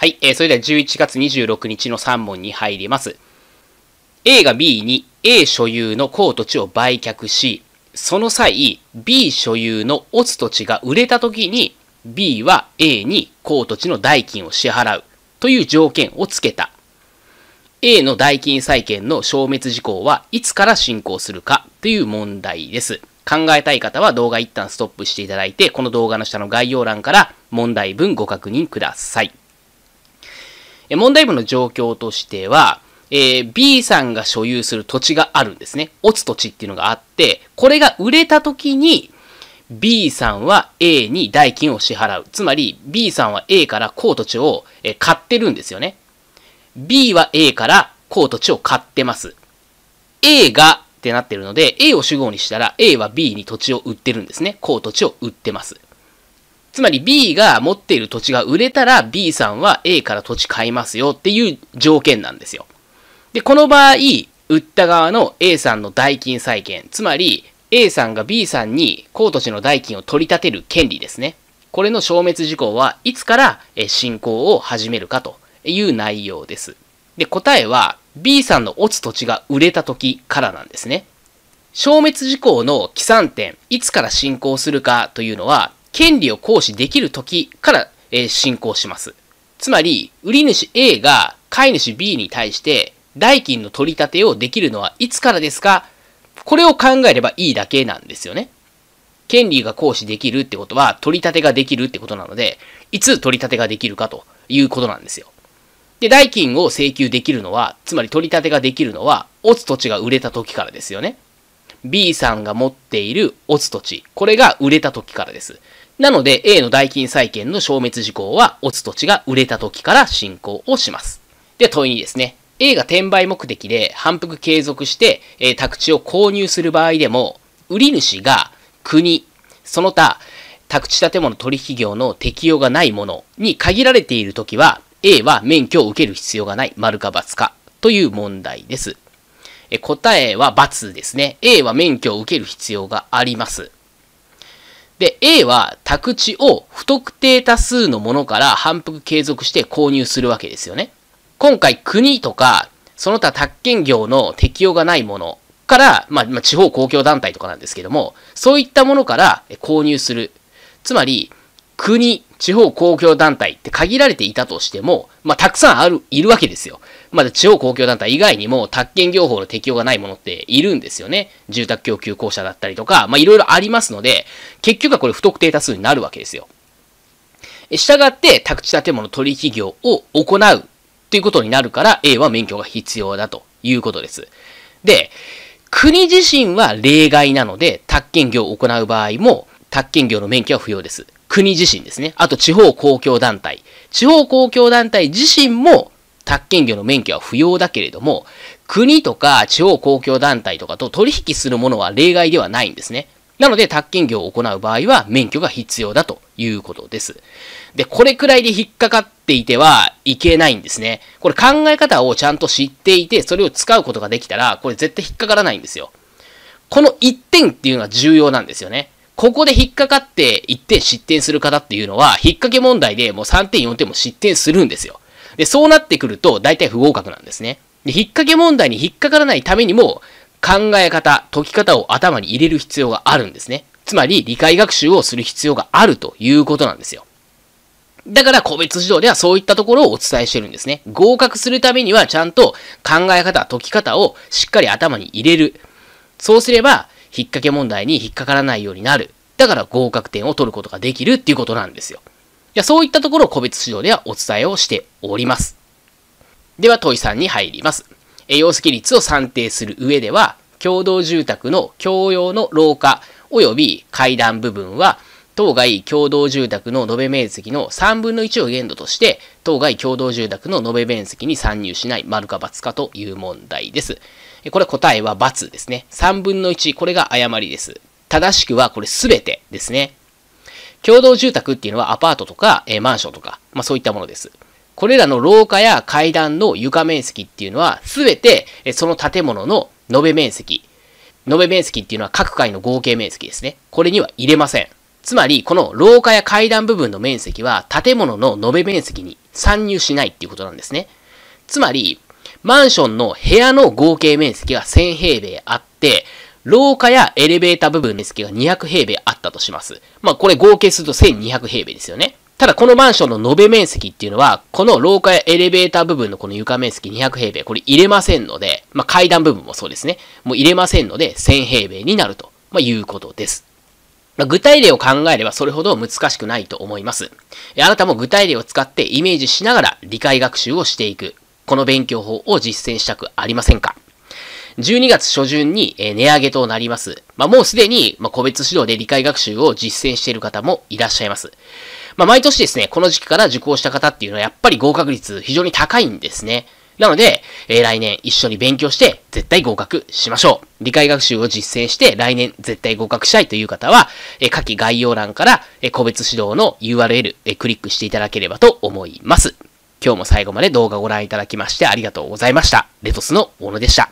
はい、えー、それでは11月26日の3問に入ります。A が B に A 所有の公土地を売却し、その際、B 所有のオツ土地が売れた時に、B は A に公土地の代金を支払うという条件を付けた。A の代金債権の消滅事項はいつから進行するかという問題です。考えたい方は動画一旦ストップしていただいて、この動画の下の概要欄から問題文ご確認ください。問題文の状況としては、えー、B さんが所有する土地があるんですね。落つ土地っていうのがあって、これが売れた時に、B さんは A に代金を支払う。つまり B さんは A から高土地を買ってるんですよね。B は A から高土地を買ってます。A がってなってるので、A を主語にしたら A は B に土地を売ってるんですね。高土地を売ってます。つまり B が持っている土地が売れたら B さんは A から土地買いますよっていう条件なんですよ。で、この場合、売った側の A さんの代金債権、つまり A さんが B さんに高土地の代金を取り立てる権利ですね。これの消滅事項はいつから進行を始めるかという内容です。で、答えは B さんの落つ土地が売れた時からなんですね。消滅事項の起算点、いつから進行するかというのは権利を行使できる時から、えー、進行します。つまり、売り主 A が買い主 B に対して代金の取り立てをできるのはいつからですかこれを考えればいいだけなんですよね。権利が行使できるってことは取り立てができるってことなので、いつ取り立てができるかということなんですよ。で、代金を請求できるのは、つまり取り立てができるのは、オツ土地が売れた時からですよね。B さんが持っているオツ土地、これが売れた時からです。なので A の代金債権の消滅事項は、オツ土地が売れた時から進行をします。で、問いにですね。A が転売目的で反復継続して、え宅地を購入する場合でも、売り主が国、その他、宅地建物取引業の適用がないものに限られているときは、A は免許を受ける必要がない丸か罰かという問題です。え答えは罰ですね。A は免許を受ける必要があります。で、A は宅地を不特定多数のものから反復継続して購入するわけですよね。今回国とか、その他宅建業の適用がないものから、まあ、まあ、地方公共団体とかなんですけども、そういったものから購入する。つまり、国、地方公共団体って限られていたとしても、まあ、たくさんある、いるわけですよ。まだ地方公共団体以外にも、宅建業法の適用がないものっているんですよね。住宅供給公社だったりとか、まあ、いろいろありますので、結局はこれ不特定多数になるわけですよ。したがって、宅地建物取引業を行うということになるから、A は免許が必要だということです。で、国自身は例外なので、宅建業を行う場合も、宅建業の免許は不要です。国自身ですね。あと地方公共団体。地方公共団体自身も宅建業の免許は不要だけれども、国とか地方公共団体とかと取引するものは例外ではないんですね。なので、宅建業を行う場合は免許が必要だということです。で、これくらいで引っかかっていてはいけないんですね。これ考え方をちゃんと知っていて、それを使うことができたら、これ絶対引っかからないんですよ。この1点っていうのは重要なんですよね。ここで引っかかっていって失点する方っていうのは、引っ掛け問題でもう3点4点も失点するんですよ。で、そうなってくると、大体不合格なんですね。で、引っ掛け問題に引っかからないためにも、考え方、解き方を頭に入れる必要があるんですね。つまり、理解学習をする必要があるということなんですよ。だから、個別指導ではそういったところをお伝えしてるんですね。合格するためには、ちゃんと考え方、解き方をしっかり頭に入れる。そうすれば、引っ掛け問題に引っかからないようになる。だから合格点を取ることができるっていうことなんですよ。や、そういったところを個別指導ではお伝えをしております。では、問いさんに入ります。え、様式率を算定する上では、共同住宅の共用の廊下及び階段部分は、当該共同住宅の延べ面積の3分の1を限度として、当該共同住宅の延べ面積に参入しない丸か×かという問題です。これ答えは×ですね。3分の1、これが誤りです。正しくはこれすべてですね。共同住宅っていうのはアパートとか、えー、マンションとか、まあそういったものです。これらの廊下や階段の床面積っていうのは、すべて、えー、その建物の延べ面積。延べ面積っていうのは各階の合計面積ですね。これには入れません。つまり、この廊下や階段部分の面積は建物の延べ面積に参入しないっていうことなんですね。つまり、マンションの部屋の合計面積は1000平米あって、廊下やエレベーター部分の面積が200平米あったとします。まあ、これ合計すると1200平米ですよね。ただこのマンションの延べ面積っていうのは、この廊下やエレベーター部分のこの床面積200平米、これ入れませんので、まあ、階段部分もそうですね。もう入れませんので、1000平米になると、まあ、いうことです。まあ、具体例を考えればそれほど難しくないと思います。あなたも具体例を使ってイメージしながら理解学習をしていく。この勉強法を実践したくありませんか12月初旬に、え値上げとなります。まあ、もうすでに、ま個別指導で理解学習を実践している方もいらっしゃいます。まあ、毎年ですね、この時期から受講した方っていうのはやっぱり合格率非常に高いんですね。なので、えー、来年一緒に勉強して絶対合格しましょう。理解学習を実践して来年絶対合格したいという方は、えー、下記概要欄から、えー、個別指導の URL、えクリックしていただければと思います。今日も最後まで動画をご覧いただきましてありがとうございました。レトスの小野でした。